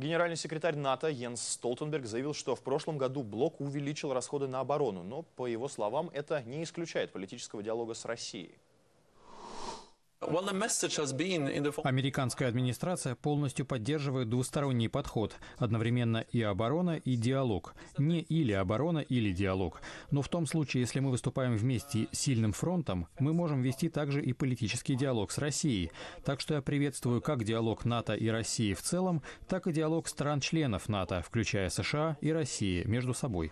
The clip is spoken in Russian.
Генеральный секретарь НАТО Йенс Столтенберг заявил, что в прошлом году блок увеличил расходы на оборону, но, по его словам, это не исключает политического диалога с Россией. Американская администрация полностью поддерживает двусторонний подход, одновременно и оборона, и диалог. Не или оборона, или диалог. Но в том случае, если мы выступаем вместе сильным фронтом, мы можем вести также и политический диалог с Россией. Так что я приветствую как диалог НАТО и России в целом, так и диалог стран-членов НАТО, включая США и Россию, между собой.